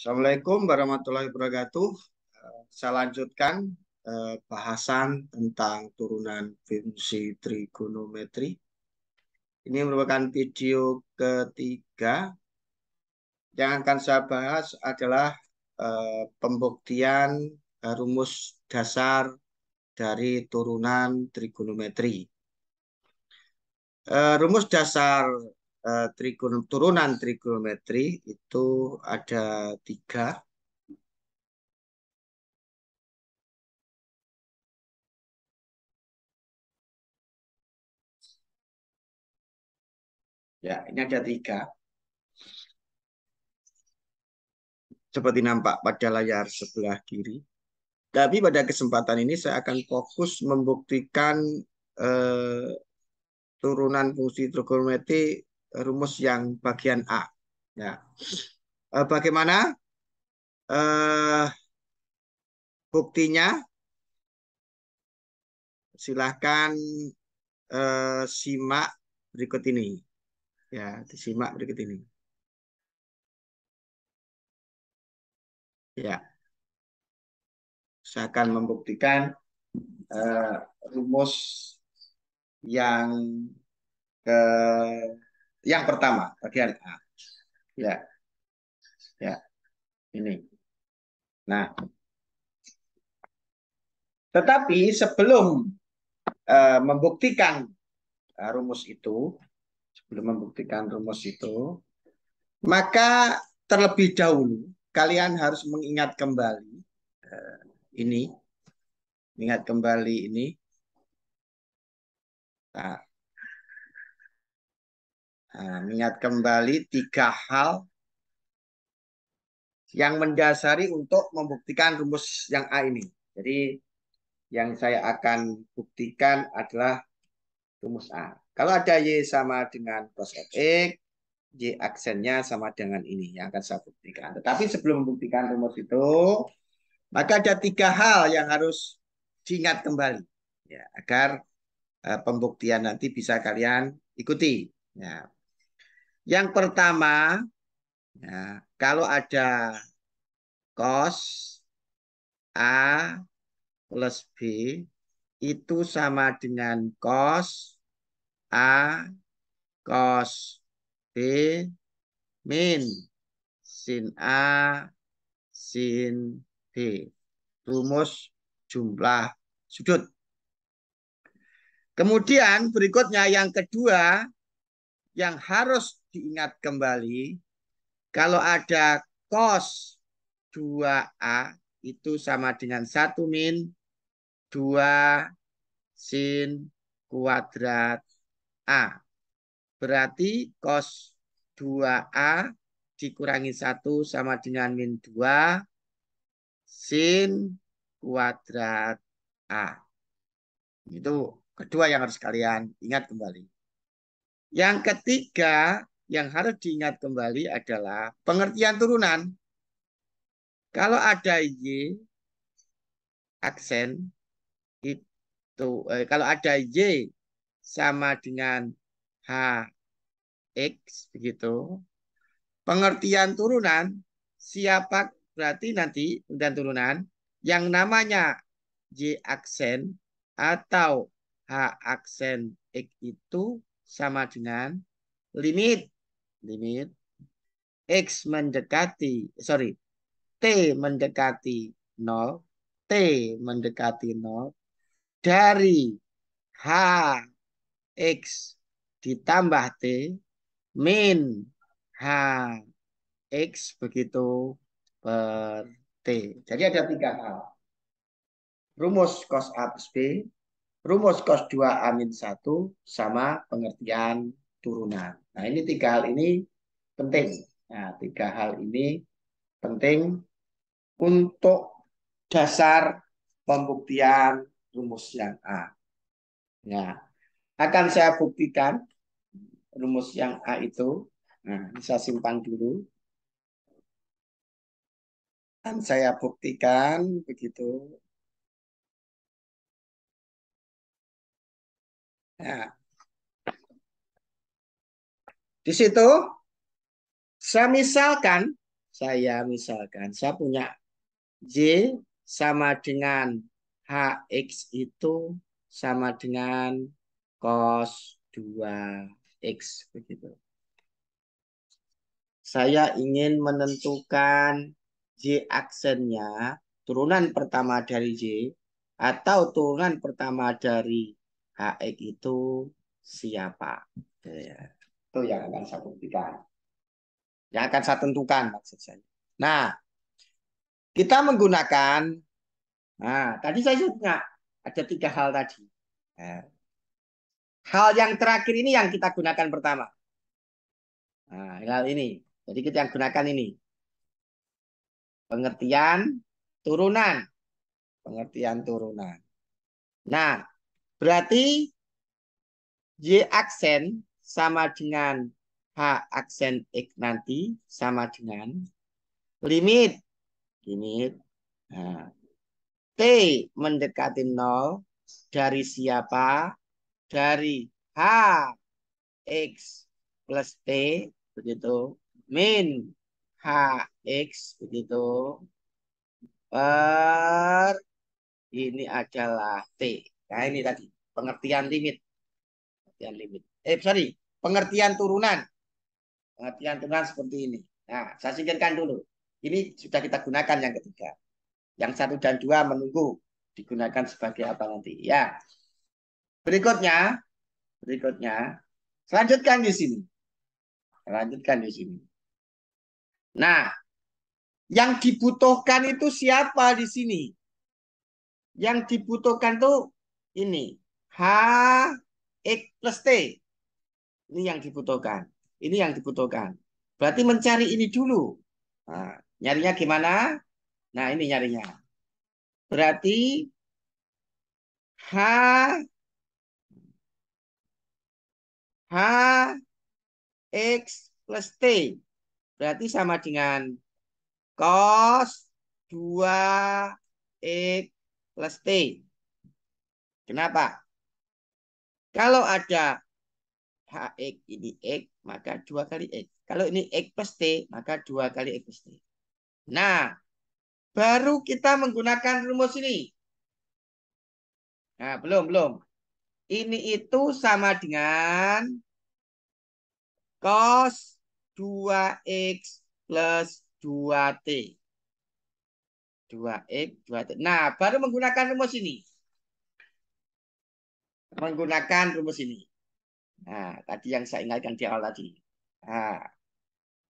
Assalamualaikum warahmatullahi wabarakatuh. Eh, saya lanjutkan eh, bahasan tentang turunan fungsi trigonometri. Ini merupakan video ketiga. Yang akan saya bahas adalah eh, pembuktian rumus dasar dari turunan trigonometri. Rumus dasar Eh, Trigon turunan trigonometri itu ada tiga Ya, ini ada tiga. Seperti nampak pada layar sebelah kiri. Tapi pada kesempatan ini saya akan fokus membuktikan eh, turunan fungsi trigonometri rumus yang bagian A. Ya. Eh, bagaimana eh, buktinya? Silahkan eh, simak berikut ini. Ya, disimak berikut ini. Ya. Saya akan membuktikan eh, rumus yang ke yang pertama, bagian A. Ya. Ya. ya. Ini. Nah. Tetapi sebelum uh, membuktikan uh, rumus itu, sebelum membuktikan rumus itu, maka terlebih dahulu kalian harus mengingat kembali uh, ini, ingat kembali ini. Nah, Nah, kembali tiga hal yang mendasari untuk membuktikan rumus yang A ini. Jadi yang saya akan buktikan adalah rumus A. Kalau ada Y sama dengan cos X, Y aksennya sama dengan ini yang akan saya buktikan. Tetapi sebelum membuktikan rumus itu, maka ada tiga hal yang harus diingat kembali ya, agar uh, pembuktian nanti bisa kalian ikuti. Ya. Yang pertama, ya, kalau ada cos A plus B itu sama dengan cos A cos B min sin A sin B. Rumus jumlah sudut. Kemudian berikutnya yang kedua yang harus diingat kembali kalau ada cos 2A itu sama dengan 1 min 2 sin kuadrat A. Berarti cos 2A dikurangi 1 sama dengan min 2 sin kuadrat A. Itu kedua yang harus kalian ingat kembali. Yang ketiga yang harus diingat kembali adalah pengertian turunan. Kalau ada Y aksen itu eh, kalau ada Y sama dengan h x begitu. Pengertian turunan siapa berarti nanti dan turunan yang namanya y aksen atau H aksen X itu sama dengan limit limit x mendekati sorry t mendekati 0 t mendekati 0 dari h x ditambah t min h x begitu per t. Jadi ada tiga hal. Rumus cos A plus B, rumus cos 2 amin 1 sama pengertian turunan. Nah ini tiga hal ini penting. Nah tiga hal ini penting untuk dasar pembuktian rumus yang A. Ya, akan saya buktikan rumus yang A itu. Nah, ini simpan dulu. Dan saya buktikan begitu. Ya. Di situ saya misalkan, saya misalkan, saya punya J sama dengan HX itu sama dengan cos 2X. Begitu. Saya ingin menentukan J aksennya, turunan pertama dari J, atau turunan pertama dari Haik itu siapa? Ya. Itu yang akan saya buktikan. Yang akan saya tentukan maksud saya. Nah, kita menggunakan, nah tadi saya punya ada tiga hal tadi. Ya. hal yang terakhir ini yang kita gunakan pertama. Nah, hal ini. Jadi kita yang gunakan ini. Pengertian turunan. Pengertian turunan. Nah, Berarti Y aksen sama dengan H aksen X nanti sama dengan limit. Limit. Nah. T mendekati nol dari siapa? Dari H X plus T begitu. Min H X begitu. Per ini adalah T. Nah ini tadi pengertian limit. Pengertian limit. Eh sorry, pengertian turunan. Pengertian turunan seperti ini. Nah, saya singkirkan dulu. Ini sudah kita gunakan yang ketiga. Yang satu dan dua menunggu digunakan sebagai apa nanti. Ya. Berikutnya, berikutnya, lanjutkan di sini. Lanjutkan di sini. Nah, yang dibutuhkan itu siapa di sini? Yang dibutuhkan tuh ini H X plus T. Ini yang dibutuhkan. Ini yang dibutuhkan. Berarti mencari ini dulu. Nah, nyarinya gimana? Nah, ini nyarinya. Berarti H H X plus T. Berarti sama dengan cos 2 X plus T. Kenapa? Kalau ada HX ini X, maka 2 kali X. Kalau ini X plus T, maka 2 kali X plus T. Nah, baru kita menggunakan rumus ini. Nah, belum, belum. Ini itu sama dengan cos 2X plus 2T. 2X, 2T. Nah, baru menggunakan rumus ini menggunakan rumus ini. Nah, tadi yang saya ingatkan di awal tadi. Nah,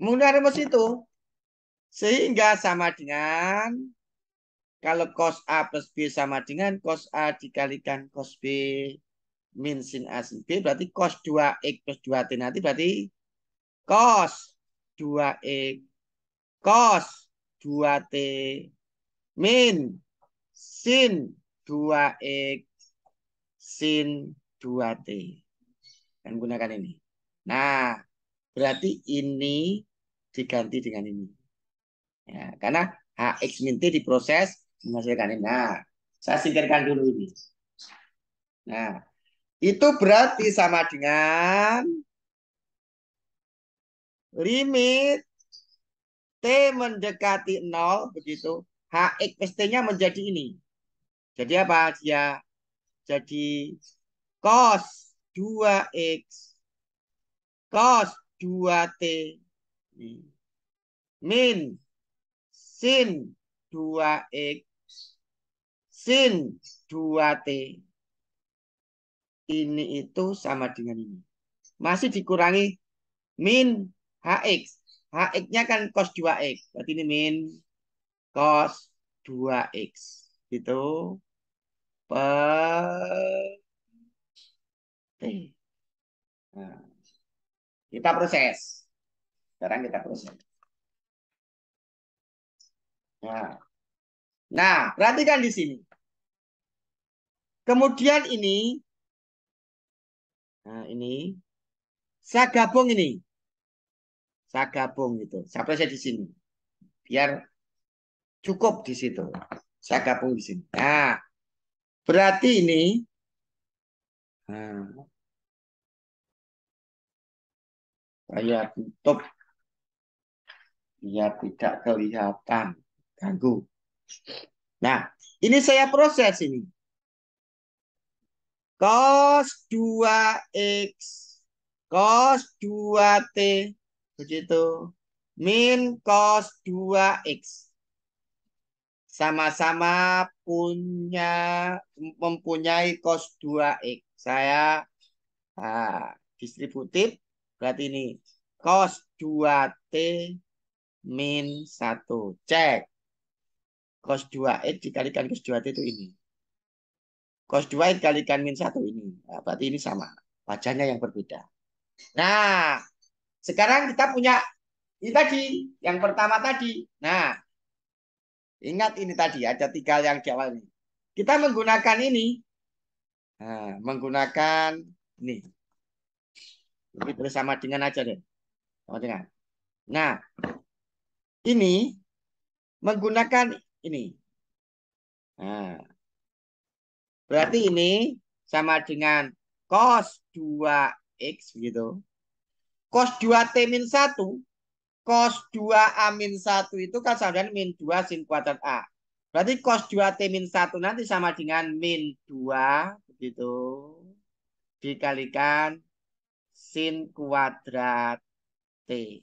menggunakan rumus itu sehingga sama dengan kalau cos A plus B sama dengan cos A dikalikan cos B min sin A sin B berarti cos 2X plus 2T nanti berarti cos 2X cos 2T min sin 2X sin 2T. Dan gunakan ini. Nah, berarti ini diganti dengan ini. Ya, karena HX min T diproses menghasilkan ini. Nah, saya singkirkan dulu ini. Nah, itu berarti sama dengan limit T mendekati 0 begitu. HX nya menjadi ini. Jadi apa? Dia jadi cos 2x cos 2t min sin 2x sin 2t ini itu sama dengan ini. Masih dikurangi min hx. hx-nya kan cos 2x. Berarti ini min cos 2x. Gitu. Nah, kita proses. Sekarang kita proses. Nah, nah perhatikan di sini. Kemudian ini, nah ini, saya gabung ini. Saya gabung gitu. Saya proses di sini. Biar cukup di situ. Saya gabung di sini. Nah, Berarti ini hmm. saya tutup ya tidak kelihatan ganggu. Nah, ini saya proses ini. Cos 2X cos 2T begitu min cos 2X sama-sama punya mempunyai cos 2x. Saya nah, distributif berarti ini cos 2t min 1. Cek. Cos 2x dikalikan cos 2t itu ini. Cos 2 x dikalikan min 1 ini. Nah, berarti ini sama. Wajahnya yang berbeda. Nah, sekarang kita punya ini tadi. Yang pertama tadi. Nah, Ingat ini tadi ada tiga yang di awal ini. Kita menggunakan ini. Nah, menggunakan ini. Ini bersama dengan aja deh. Sama dengan. Nah, ini menggunakan ini. Nah, berarti ini sama dengan cos 2x gitu. Cos 2t min 1 cos 2A min 1 itu kan sama dengan min 2 sin kuadrat A. Berarti cos 2T min 1 nanti sama dengan min 2. Begitu. Dikalikan sin kuadrat T.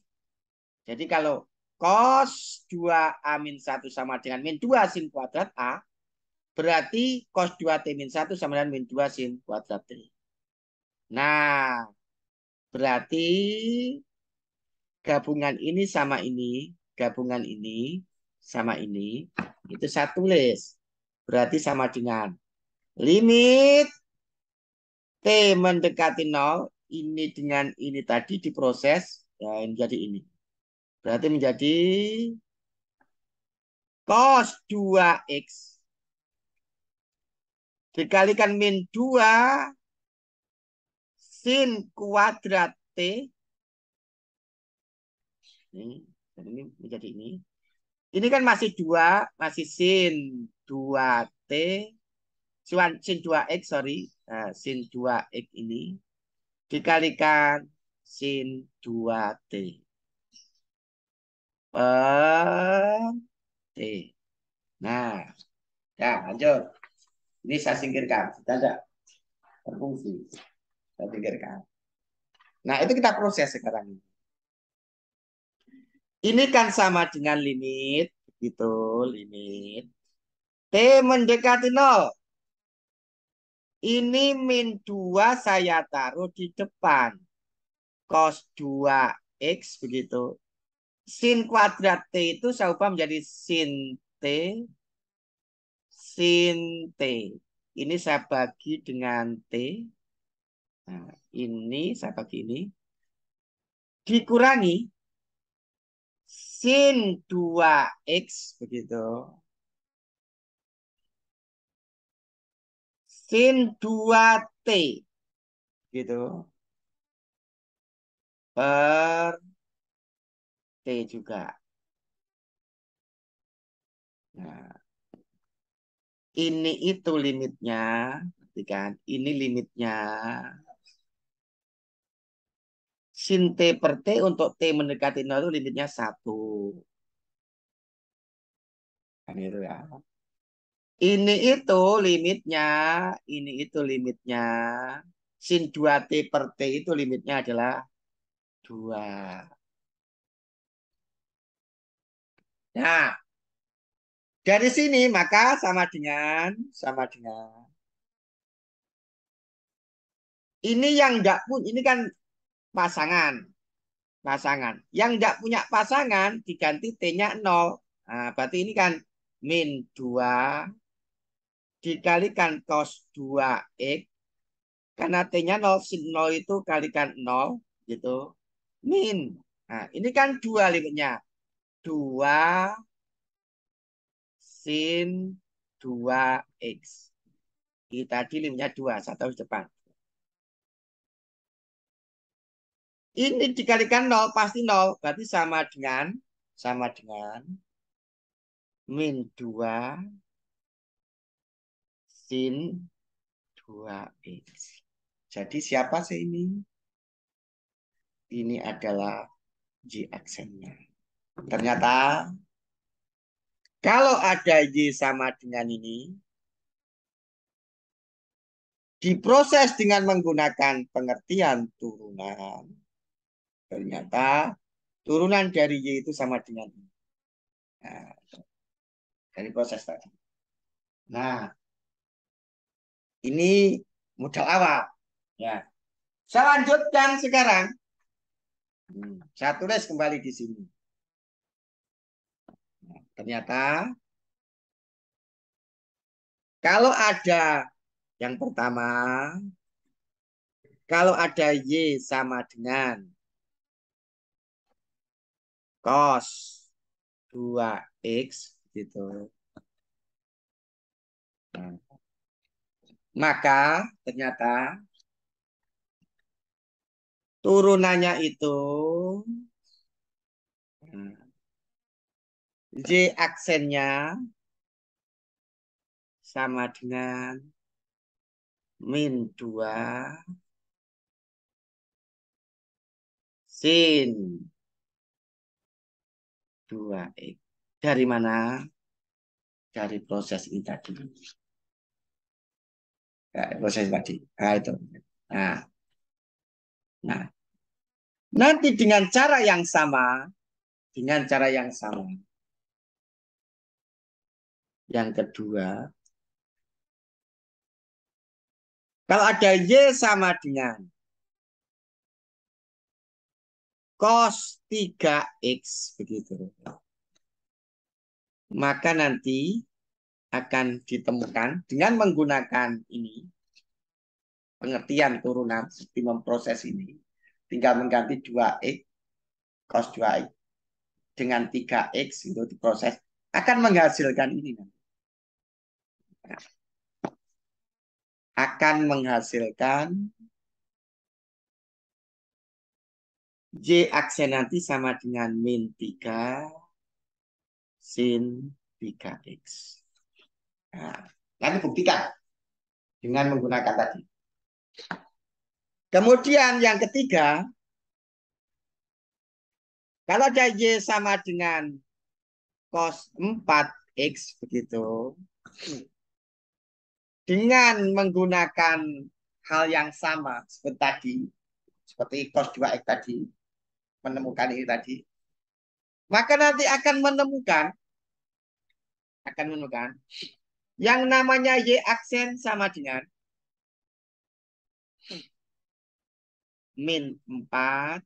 Jadi kalau cos 2A min 1 sama dengan min 2 sin kuadrat A. Berarti cos 2T min 1 sama dengan min 2 sin kuadrat T. Nah, berarti gabungan ini sama ini, gabungan ini sama ini, itu satu tulis. Berarti sama dengan limit T mendekati nol, ini dengan ini tadi diproses, dan ya, menjadi ini. Berarti menjadi cos 2x dikalikan min 2 sin kuadrat T ini, dan ini menjadi ini. Ini kan masih dua, masih sin 2T, sin 2X, sorry, nah, sin 2X ini dikalikan sin 2T per T. Nah, ya lanjut. Ini saya singkirkan, sudah ada berfungsi. Saya singkirkan. Nah, itu kita proses sekarang ini. Ini kan sama dengan limit, gitu, limit. T mendekati nol. Ini min 2 saya taruh di depan. Cos 2x begitu. Sin kuadrat T itu saya ubah menjadi sin T. Sin T. Ini saya bagi dengan T. Nah, ini saya bagi ini. Dikurangi sin 2x begitu. Sin 2t gitu. Per t juga. Nah, ini itu limitnya, kan? Ini limitnya sin T per T untuk T mendekati nol itu limitnya satu. Kan itu ya. Ini itu limitnya, ini itu limitnya. Sin 2T per T itu limitnya adalah 2. Nah, dari sini maka sama dengan, sama dengan. Ini yang enggak pun, ini kan pasangan. Pasangan. Yang tidak punya pasangan diganti T-nya 0. Nah, berarti ini kan min 2 dikalikan cos 2x. Karena T-nya 0, sin 0 itu kalikan 0. gitu Min. Nah, ini kan 2 limitnya. 2 sin 2x. Ini tadi limitnya 2, satu di depan. Ini dikalikan nol pasti nol, Berarti sama dengan sama dengan min 2 sin 2x. Jadi siapa sih ini? Ini adalah g aksennya. Ternyata kalau ada y sama dengan ini, diproses dengan menggunakan pengertian turunan, Ternyata turunan dari Y itu sama dengan ini. Nah, dari proses tadi. Nah, ini modal awal. Ya. Saya lanjutkan sekarang. Hmm, saya tulis kembali di sini. Nah, ternyata kalau ada yang pertama, kalau ada Y sama dengan cos 2x gitu. Nah. Maka ternyata turunannya itu J aksennya sama dengan min 2 sin Dua x Dari mana? Dari proses ini tadi. Ya, proses tadi. Nah, itu. Nah. nah. Nanti dengan cara yang sama, dengan cara yang sama. Yang kedua, kalau ada Y sama dengan cos 3x begitu. Maka nanti akan ditemukan dengan menggunakan ini pengertian turunan optimum proses ini tinggal mengganti 2x cos 2x dengan 3x itu diproses akan menghasilkan ini nanti. Akan menghasilkan J aksen nanti sama dengan min 3 sin 3X. Nah, nanti buktikan dengan menggunakan tadi. Kemudian yang ketiga, kalau ada Y sama dengan cos 4X begitu, dengan menggunakan hal yang sama seperti tadi, seperti cos 2X tadi, menemukan ini tadi, maka nanti akan menemukan akan menemukan yang namanya y aksen sama dengan min 4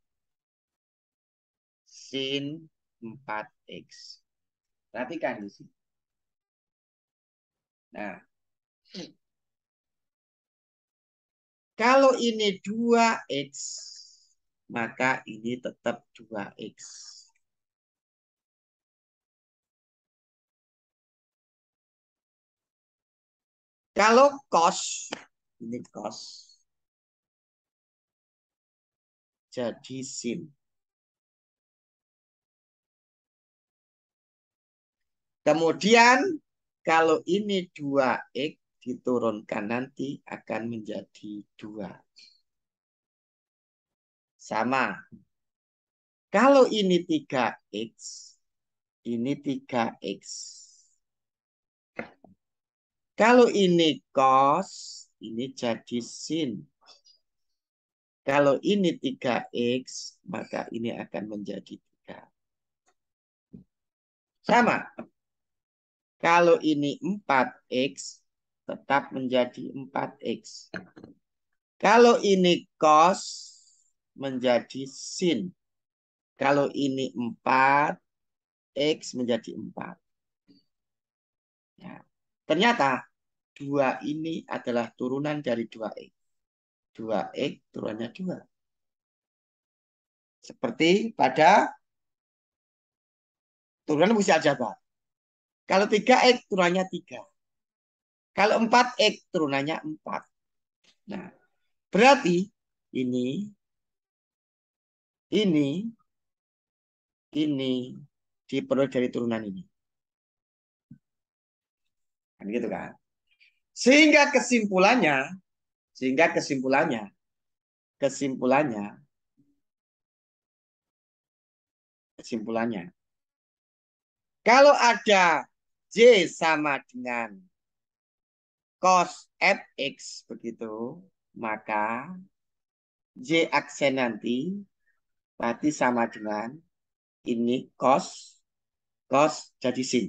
sin 4x. Perhatikan di sini. Nah. Kalau ini 2x maka ini tetap 2X. Kalau cos, ini cos, jadi sin. Kemudian kalau ini 2X diturunkan nanti akan menjadi 2. Sama. Kalau ini 3X, ini 3X. Kalau ini cos, ini jadi sin. Kalau ini 3X, maka ini akan menjadi 3. Sama. Kalau ini 4X, tetap menjadi 4X. Kalau ini cos, menjadi sin. Kalau ini 4, X menjadi 4. Ya. Ternyata 2 ini adalah turunan dari 2X. 2X turunannya 2. Seperti pada turunan fungsi aljabar. Kalau 3X turunannya 3. Kalau 4X turunannya 4. Nah, berarti ini ini ini diperoleh dari turunan ini. Kan gitu kan? Sehingga kesimpulannya, sehingga kesimpulannya, kesimpulannya, kesimpulannya, kalau ada J sama dengan cos fx begitu, maka J aksen nanti Berarti sama dengan ini cos, cos jadi sin.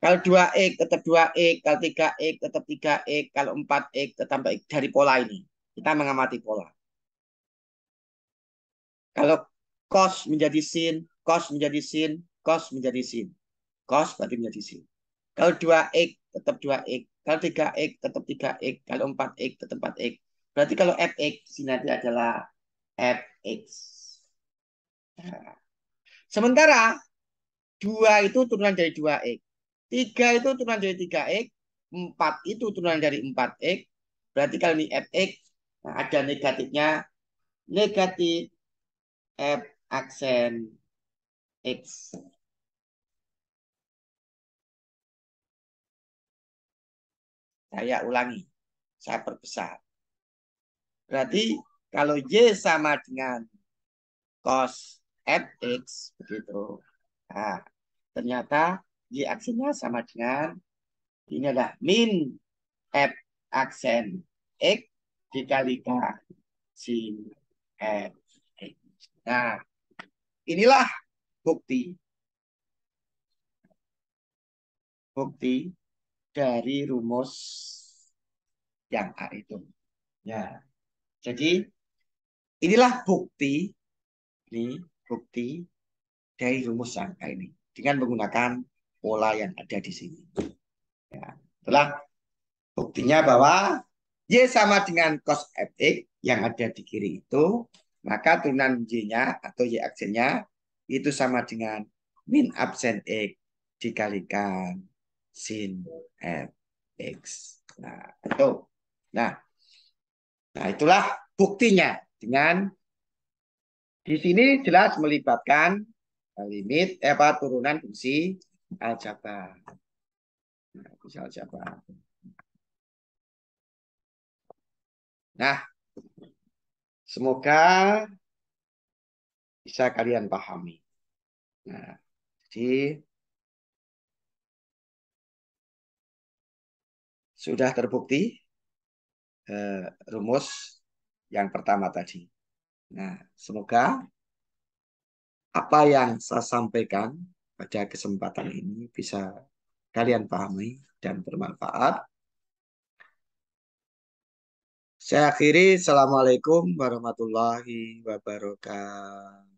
Kalau 2X e tetap 2X, e, kalau 3X e tetap 3X, kalau 4X tetap 4X. Dari pola ini. Kita mengamati pola. Kalau cos menjadi sin, cos menjadi sin, cos menjadi sin. Cos berarti menjadi sin. Kalau 2X tetap 2X, kalau 3x tetap 3x. Kalau 4x tetap 4x. Berarti kalau fx sini nanti adalah fx. Sementara 2 itu turunan dari 2x. 3 itu turunan dari 3x. 4 itu turunan dari 4x. Berarti kalau ini fx nah ada negatifnya. Negatif f aksen x. Saya ulangi. Saya perbesar. Berarti kalau Y sama dengan cos fx begitu. Nah, ternyata Y aksinya sama dengan ini adalah min f aksen x dikalikan sin f. Nah, inilah bukti bukti dari rumus yang A itu. Ya. Jadi inilah bukti ini bukti dari rumus yang A ini dengan menggunakan pola yang ada di sini. Ya. Itulah buktinya bahwa Y sama dengan cos fx yang ada di kiri itu, maka turunan Y-nya atau Y aksennya itu sama dengan min absen X dikalikan sin f x. Nah, itu. Nah, nah itulah buktinya dengan di sini jelas melibatkan eh, limit eh, apa turunan fungsi aljabar. Nah, fungsi aljabar. Nah, semoga bisa kalian pahami. Nah, jadi sudah terbukti eh, rumus yang pertama tadi. Nah, semoga apa yang saya sampaikan pada kesempatan ini bisa kalian pahami dan bermanfaat. Saya akhiri. Assalamualaikum warahmatullahi wabarakatuh.